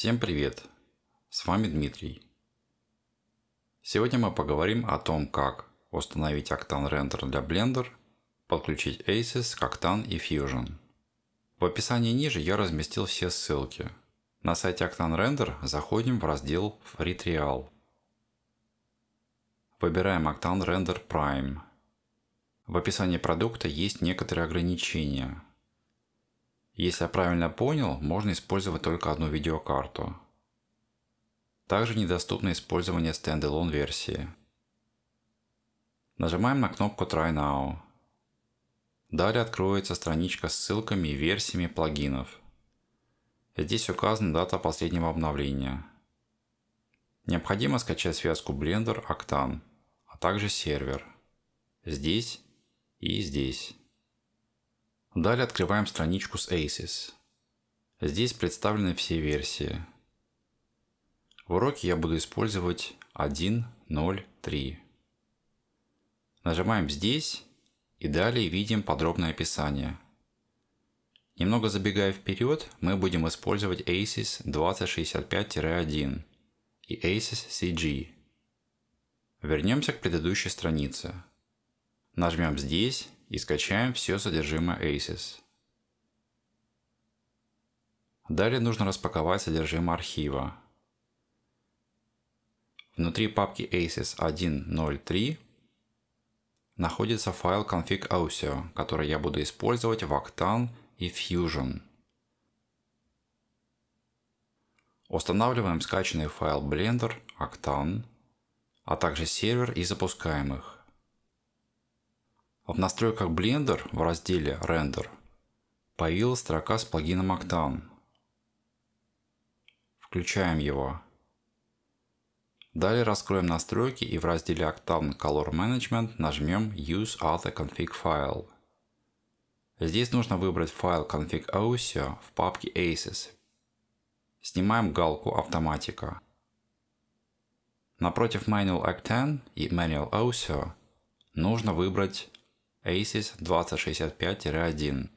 Всем привет! С вами Дмитрий. Сегодня мы поговорим о том, как установить Octane Render для Blender, подключить Aces, Octane и Fusion. В описании ниже я разместил все ссылки. На сайте Octane Render заходим в раздел Free Trial. Выбираем Octane Render Prime. В описании продукта есть некоторые ограничения – если я правильно понял, можно использовать только одну видеокарту. Также недоступно использование стендалон версии. Нажимаем на кнопку Try Now. Далее откроется страничка с ссылками и версиями плагинов. Здесь указана дата последнего обновления. Необходимо скачать связку Blender Octane, а также сервер. Здесь и здесь. Далее открываем страничку с ACES. Здесь представлены все версии. В уроке я буду использовать 1.0.3. Нажимаем здесь и далее видим подробное описание. Немного забегая вперед, мы будем использовать ACES 2065-1 и ACES CG. Вернемся к предыдущей странице. Нажмем здесь и скачаем все содержимое ACES. Далее нужно распаковать содержимое архива. Внутри папки ACES 1.0.3 находится файл config audio, который я буду использовать в Octane и Fusion. Устанавливаем скачанный файл Blender, Octane, а также сервер и запускаем их. В настройках Blender в разделе Render появилась строка с плагином Octane. Включаем его. Далее раскроем настройки и в разделе Octane Color Management нажмем Use Other Config File. Здесь нужно выбрать файл config audio в папке Aces. Снимаем галку автоматика. Напротив Manual Octane и Manual Audio нужно выбрать ACES 2065-1.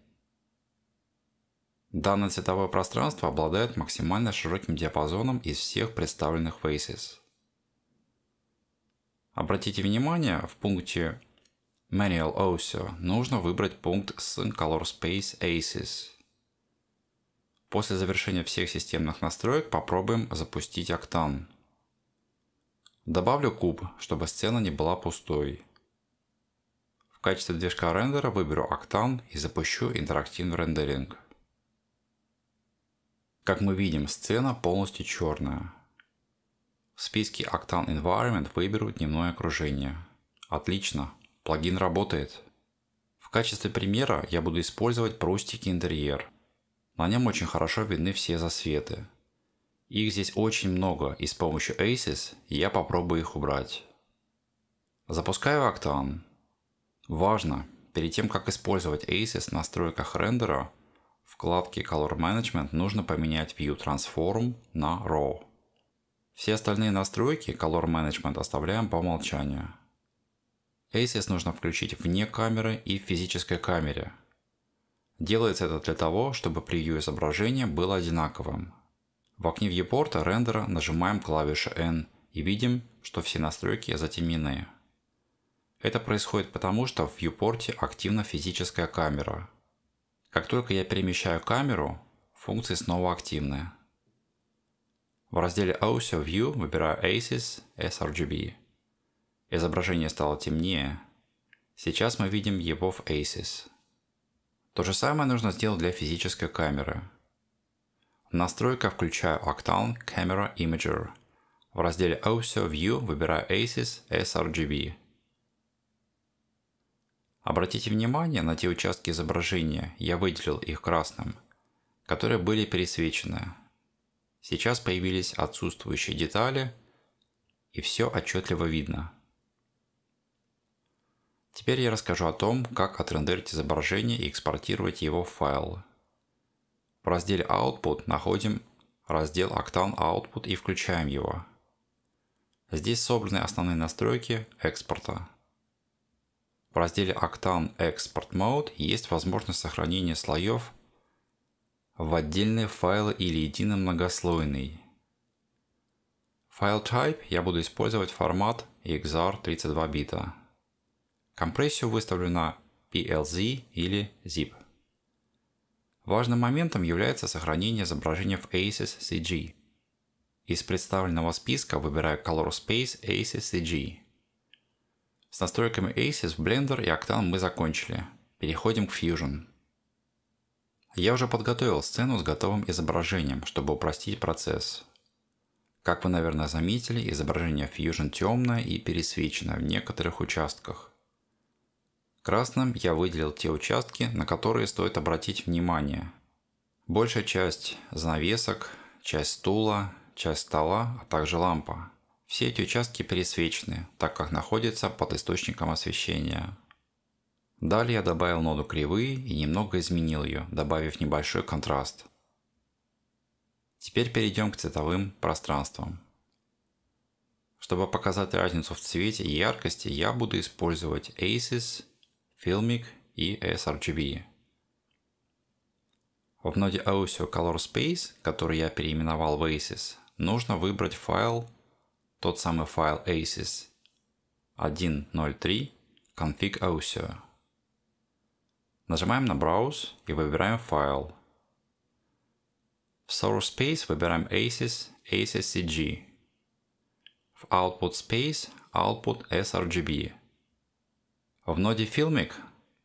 Данное цветовое пространство обладает максимально широким диапазоном из всех представленных в ACES. Обратите внимание, в пункте Manual OSIO нужно выбрать пункт с Color Space ACES. После завершения всех системных настроек попробуем запустить Octane. Добавлю куб, чтобы сцена не была пустой. В качестве движка рендера выберу Octane и запущу интерактивный рендеринг. Как мы видим, сцена полностью черная. В списке Octane Environment выберу дневное окружение. Отлично, плагин работает. В качестве примера я буду использовать простенький интерьер. На нем очень хорошо видны все засветы. Их здесь очень много и с помощью Aces я попробую их убрать. Запускаю Octane. Важно, перед тем как использовать ACES в настройках рендера, в вкладке Color Management нужно поменять View Transform на Raw. Все остальные настройки Color Management оставляем по умолчанию. ACES нужно включить вне камеры и в физической камере. Делается это для того, чтобы превью изображения было одинаковым. В окне вьюпорта рендера нажимаем клавишу N и видим, что все настройки затемнены. Это происходит потому, что в viewport активна физическая камера. Как только я перемещаю камеру, функции снова активны. В разделе Audio View выбираю ACES sRGB. Изображение стало темнее. Сейчас мы видим его в ACES. То же самое нужно сделать для физической камеры. В настройках включаю Octane Camera Imager. В разделе Audio View выбираю ACES sRGB. Обратите внимание на те участки изображения, я выделил их красным, которые были пересвечены. Сейчас появились отсутствующие детали, и все отчетливо видно. Теперь я расскажу о том, как отрендерить изображение и экспортировать его в файл. В разделе Output находим раздел Octane Output и включаем его. Здесь собраны основные настройки экспорта. В разделе Octane Export Mode есть возможность сохранения слоев в отдельные файлы или единый многослойный. File Type я буду использовать формат XR 32 бита. Компрессию выставлю на PLZ или ZIP. Важным моментом является сохранение изображения в ACES CG. Из представленного списка выбираю Color Space ACES CG. С настройками Aces, в Blender и Octane мы закончили. Переходим к Fusion. Я уже подготовил сцену с готовым изображением, чтобы упростить процесс. Как вы, наверное, заметили, изображение Fusion темное и пересвечено в некоторых участках. Красным я выделил те участки, на которые стоит обратить внимание. Большая часть занавесок, часть стула, часть стола, а также лампа. Все эти участки пересвечены, так как находятся под источником освещения. Далее я добавил ноду кривые и немного изменил ее, добавив небольшой контраст. Теперь перейдем к цветовым пространствам. Чтобы показать разницу в цвете и яркости, я буду использовать Aces, Filmic и sRGB. В ноде Audio Color Space, который я переименовал в Aces, нужно выбрать файл тот самый файл aces 1.03 config audio. Нажимаем на Browse и выбираем файл. В Source Space выбираем aces acescg. В Output Space Output sRGB. В ноде Filmic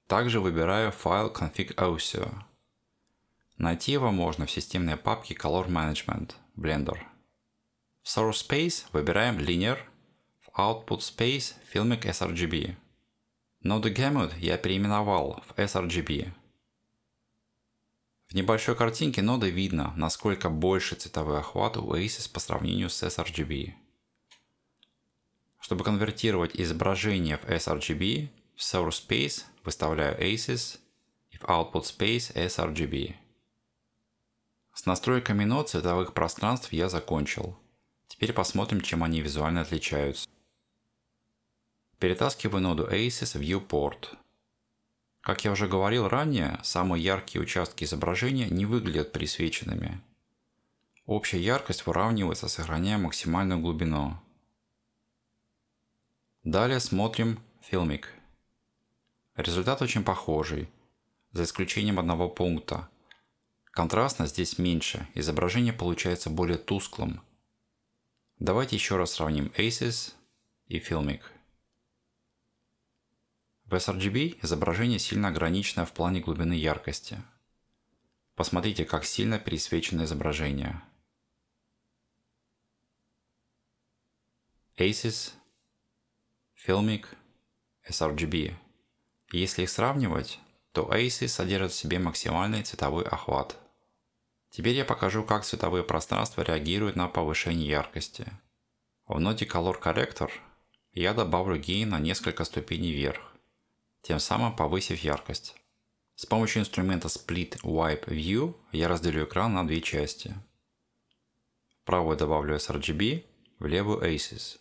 также выбираю файл config audio. Найти его можно в системной папке Color Management Blender. Source Space выбираем Linear, в Output Space Filmic sRGB. Node Gamut я переименовал в sRGB. В небольшой картинке ноды видно, насколько больше цветовой охват у Oasis по сравнению с sRGB. Чтобы конвертировать изображение в sRGB, в Source Space выставляю Aces и в Output Space sRGB. С настройками нод цветовых пространств я закончил. Теперь посмотрим, чем они визуально отличаются. Перетаскиваю ноду Aces в Viewport. Как я уже говорил ранее, самые яркие участки изображения не выглядят присвеченными. Общая яркость выравнивается, сохраняя максимальную глубину. Далее смотрим Filmic. Результат очень похожий, за исключением одного пункта. Контрастность здесь меньше, изображение получается более тусклым – Давайте еще раз сравним ACES и Filmic. В sRGB изображение сильно ограничено в плане глубины яркости. Посмотрите, как сильно пересвечено изображение. ACES, Filmic, sRGB. Если их сравнивать, то ACES содержит в себе максимальный цветовой охват – Теперь я покажу, как цветовые пространства реагируют на повышение яркости. В ноте Color Corrector я добавлю гейн на несколько ступеней вверх, тем самым повысив яркость. С помощью инструмента Split Wipe View я разделю экран на две части. В правую добавлю sRGB, в левую ACES.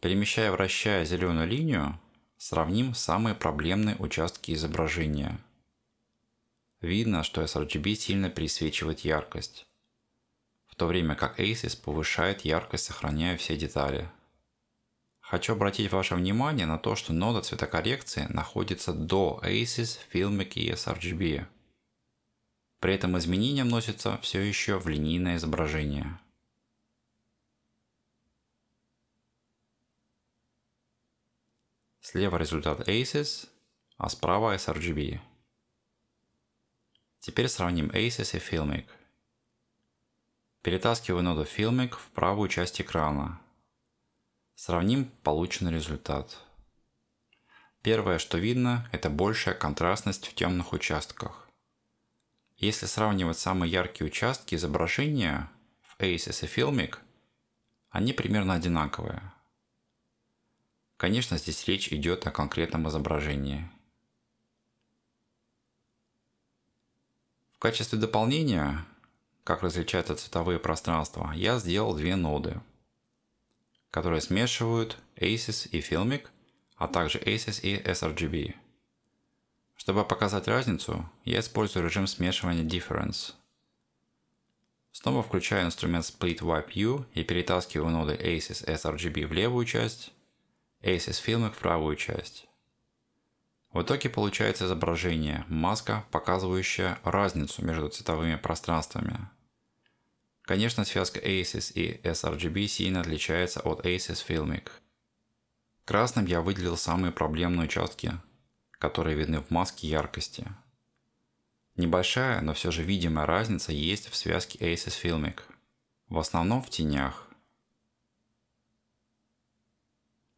Перемещая вращая зеленую линию, сравним самые проблемные участки изображения – Видно, что sRGB сильно пересвечивает яркость, в то время как ACES повышает яркость, сохраняя все детали. Хочу обратить ваше внимание на то, что нода цветокоррекции находится до ACES, Filmic и sRGB. При этом изменения вносятся все еще в линейное изображение. Слева результат ACES, а справа sRGB. Теперь сравним Aces и Filmic. Перетаскиваю ноду Filmic в правую часть экрана. Сравним полученный результат. Первое, что видно, это большая контрастность в темных участках. Если сравнивать самые яркие участки изображения в Aces и Filmic, они примерно одинаковые. Конечно, здесь речь идет о конкретном изображении – В качестве дополнения, как различаются цветовые пространства, я сделал две ноды, которые смешивают ACES и Filmic, а также ACES и sRGB. Чтобы показать разницу, я использую режим смешивания Difference. Снова включаю инструмент Split Wipe U и перетаскиваю ноды ACES sRGB в левую часть, ACES Filmic в правую часть. В итоге получается изображение, маска, показывающая разницу между цветовыми пространствами. Конечно, связка ACES и sRGB сильно отличается от ACES Filmic. Красным я выделил самые проблемные участки, которые видны в маске яркости. Небольшая, но все же видимая разница есть в связке ACES Filmic. В основном в тенях.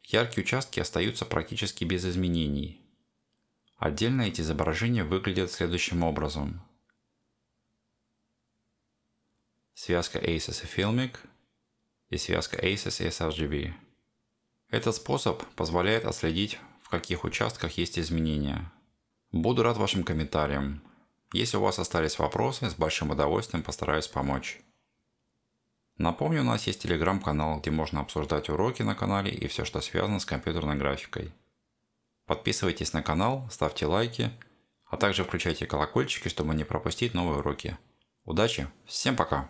Яркие участки остаются практически без изменений – Отдельно эти изображения выглядят следующим образом. Связка ACES и Filmic и связка ACES и sRGB. Этот способ позволяет отследить, в каких участках есть изменения. Буду рад вашим комментариям. Если у вас остались вопросы, с большим удовольствием постараюсь помочь. Напомню, у нас есть телеграм-канал, где можно обсуждать уроки на канале и все, что связано с компьютерной графикой. Подписывайтесь на канал, ставьте лайки, а также включайте колокольчики, чтобы не пропустить новые уроки. Удачи, всем пока!